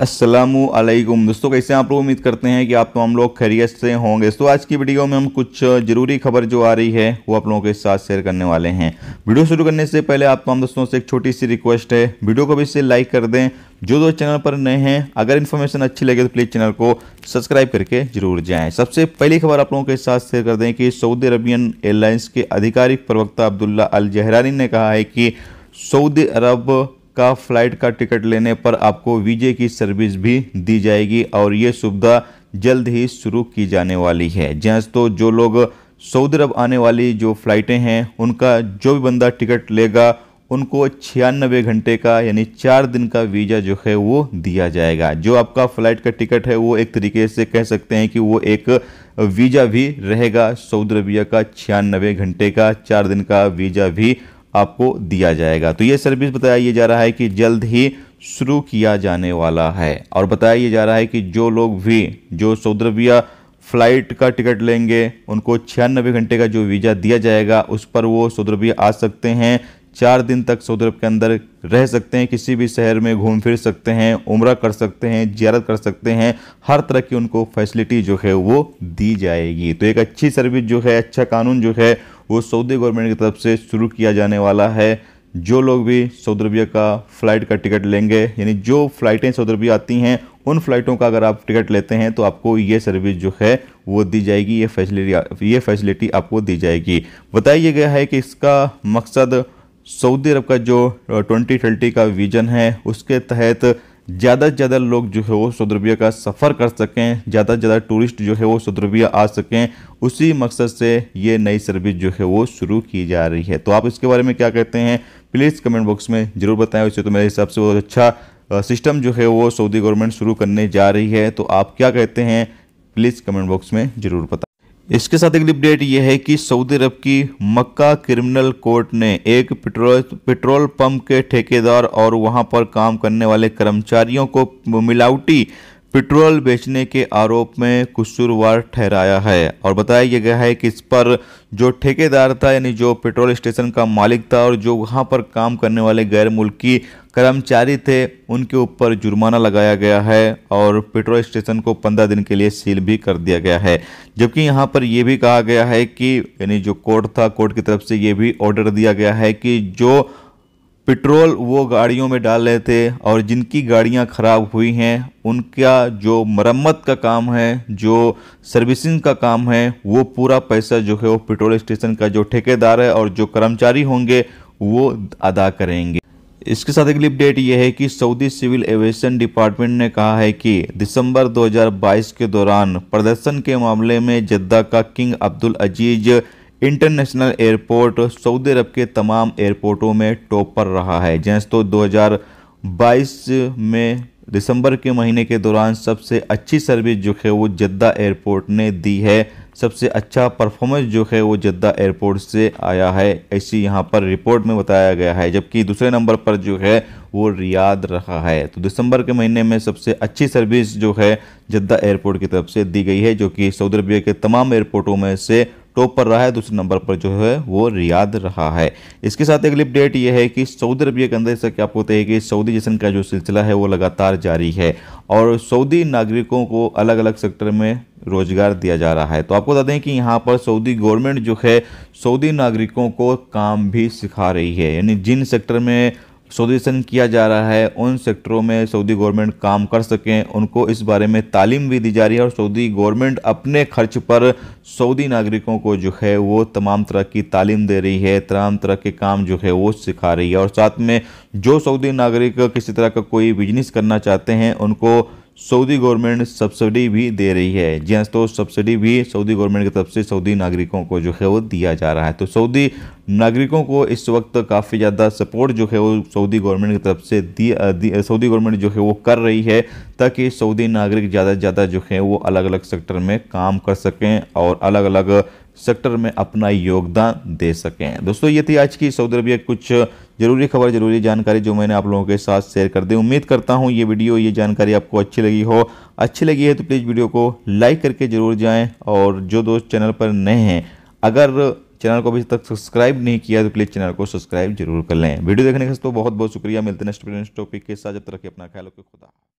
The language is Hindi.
असलकुम दोस्तों कैसे आप लोग उम्मीद करते हैं कि आप तमाम तो लोग खैरियत से होंगे तो आज की वीडियो में हम कुछ ज़रूरी खबर जो आ रही है वो आप लोगों के साथ शेयर करने वाले हैं वीडियो शुरू करने से पहले आप तमाम दोस्तों से एक छोटी सी रिक्वेस्ट है वीडियो को भी इससे लाइक कर दें जो दो चैनल पर नए हैं अगर इन्फॉर्मेशन अच्छी लगे तो प्लीज़ चैनल को सब्सक्राइब करके जरूर जाएँ सबसे पहली खबर आप लोगों के साथ शेयर कर दें कि सऊदी अरबियन एयरलाइंस के आधिकारिक प्रवक्ता अब्दुल्ला अल जहरानी ने कहा है कि सऊदी अरब का फ्लाइट का टिकट लेने पर आपको वीजे की सर्विस भी दी जाएगी और ये सुविधा जल्द ही शुरू की जाने वाली है जहाँ तो जो लोग सऊदी अरब आने वाली जो फ़्लाइटें हैं उनका जो भी बंदा टिकट लेगा उनको छियानबे घंटे का यानी चार दिन का वीज़ा जो है वो दिया जाएगा जो आपका फ़्लाइट का टिकट है वो एक तरीके से कह सकते हैं कि वो एक वीज़ा भी रहेगा सऊदी अरबिया का छियानबे घंटे का चार दिन का वीज़ा भी आपको दिया जाएगा तो ये सर्विस बताया जा रहा है कि जल्द ही शुरू किया जाने वाला है और बताया जा रहा है कि जो लोग भी जो सऊदी फ्लाइट का टिकट लेंगे उनको छियानबे घंटे का जो वीज़ा दिया जाएगा उस पर वो सऊदी आ सकते हैं चार दिन तक सऊदी के अंदर रह सकते हैं किसी भी शहर में घूम फिर सकते हैं उम्र कर सकते हैं जियारत कर सकते हैं हर तरह की उनको फैसिलिटी जो है वो दी जाएगी तो एक अच्छी सर्विस जो है अच्छा कानून जो है वो सऊदी गवर्नमेंट की तरफ से शुरू किया जाने वाला है जो लोग भी सऊदी अरबिया का फ़्लाइट का टिकट लेंगे यानी जो फ़्लाइटें सऊदी अरबिया आती हैं उन फ़्लाइटों का अगर आप टिकट लेते हैं तो आपको ये सर्विस जो है वो दी जाएगी ये फैसिलिटी ये फैसिलिटी आपको दी जाएगी बताया गया है कि इसका मकसद सऊदी अरब का जो ट्वेंटी ट्वेंटी का विज़न है उसके तहत ज़्यादा से ज़्यादा लोग जो है वो सौद्रबिया का सफ़र कर सकें ज़्यादा से ज़्यादा टूरिस्ट जो है वो सौद्रबिया आ सकें उसी मकसद से ये नई सर्विस जो है वो शुरू की जा रही है तो आप इसके बारे में क्या कहते हैं प्लीज़ कमेंट बॉक्स में ज़रूर बताएं वैसे तो मेरे हिसाब से बहुत अच्छा सिस्टम जो है वो सऊदी गवर्नमेंट शुरू करने जा रही है तो आप क्या कहते हैं प्लीज़ कमेंट बॉक्स में ज़रूर बताएँ इसके साथ अगली अपडेट यह है कि सऊदी अरब की मक्का क्रिमिनल कोर्ट ने एक पेट्रोल पेट्रोल पंप के ठेकेदार और वहां पर काम करने वाले कर्मचारियों को मिलावटी पेट्रोल बेचने के आरोप में कसूरवार ठहराया है और बताया गया है कि इस पर जो ठेकेदार था यानी जो पेट्रोल स्टेशन का मालिक था और जो वहां पर काम करने वाले गैर मुल्की कर्मचारी थे उनके ऊपर जुर्माना लगाया गया है और पेट्रोल स्टेशन को पंद्रह दिन के लिए सील भी कर दिया गया है जबकि यहाँ पर यह भी कहा गया है कि यानी जो कोर्ट था कोर्ट की तरफ से ये भी ऑर्डर दिया गया है कि जो पेट्रोल वो गाड़ियों में डाल रहे थे और जिनकी गाड़ियाँ ख़राब हुई हैं उनका जो मरम्मत का काम है जो सर्विसिंग का काम है वो पूरा पैसा जो है वो पेट्रोल स्टेशन का जो ठेकेदार है और जो कर्मचारी होंगे वो अदा करेंगे इसके साथ अगली अपडेट यह है कि सऊदी सिविल एविएशन डिपार्टमेंट ने कहा है कि दिसंबर 2022 के दौरान प्रदर्शन के मामले में जद्दा का King Abdul Aziz International Airport Saudi Arab के तमाम एयरपोर्टों में टॉप पर रहा है जैस तो 2022 में दिसंबर के महीने के दौरान सबसे अच्छी सर्विस जो है वो जद्दा एयरपोर्ट ने दी है सबसे अच्छा परफॉर्मेंस जो है वो जद्दा एयरपोर्ट से आया है ऐसी यहाँ पर रिपोर्ट में बताया गया है जबकि दूसरे नंबर पर जो है वो रियाद रहा है तो दिसंबर के महीने में सबसे अच्छी सर्विस जो है जद्दा एयरपोर्ट की तरफ से दी गई है जो कि सऊदी अरबिया के तमाम एयरपोर्टों में से टॉप पर रहा है दूसरे नंबर पर जो है वो रियाद रहा है इसके साथ अगली अपडेट ये है कि सऊदी अरबिया के अंदर जैसा कि आपको बताइए कि सऊदी जश्न का जो सिलसिला है वो लगातार जारी है और सऊदी नागरिकों को अलग अलग सेक्टर में रोज़गार दिया जा रहा है तो आपको बता दें कि यहाँ पर सऊदी गवर्नमेंट जो है सऊदी नागरिकों को काम भी सिखा रही है यानी जिन सेक्टर में सऊदीसन किया जा रहा है उन सेक्टरों में सऊदी गवर्नमेंट काम कर सकें उनको इस बारे में तालीम भी दी जा रही है और सऊदी गवर्नमेंट अपने खर्च पर सऊदी नागरिकों को जो है वो तमाम तरह की तालीम दे रही है तमाम तरह के काम जो है वो सिखा रही है और साथ में जो सऊदी नागरिक किसी तरह का कोई बिजनेस करना चाहते हैं उनको सऊदी गवर्नमेंट सब्सिडी भी दे रही है जी हाँ तो सब्सिडी भी सऊदी गवर्नमेंट की तरफ से सऊदी नागरिकों को जो है वो दिया जा रहा है तो सऊदी नागरिकों को इस वक्त काफ़ी ज़्यादा सपोर्ट जो है वो सऊदी गवर्नमेंट की तरफ से दी सऊदी गवर्नमेंट जो है वो कर रही है ताकि सऊदी नागरिक ज़्यादा से ज़्यादा जो है वो अलग अलग सेक्टर में काम कर सकें और अलग अलग सेक्टर में अपना योगदान दे सकें दोस्तों ये थी आज की सऊदी अरबिया कुछ ज़रूरी खबर ज़रूरी जानकारी जो मैंने आप लोगों के साथ शेयर कर दी उम्मीद करता हूँ ये वीडियो ये जानकारी आपको अच्छी लगी हो अच्छी लगी है तो प्लीज़ वीडियो को लाइक करके ज़रूर जाएँ और जो दोस्त चैनल पर नए हैं अगर चैनल को अभी तक सब्सक्राइब नहीं किया तो प्लीज़ चैनल को सब्सक्राइब जरूर कर लें वीडियो देखने का तो बहुत बहुत शुक्रिया मिलते हैं नेक्स्ट टॉपिक के साथ जब तक अपना ख्याल रखिए खुदा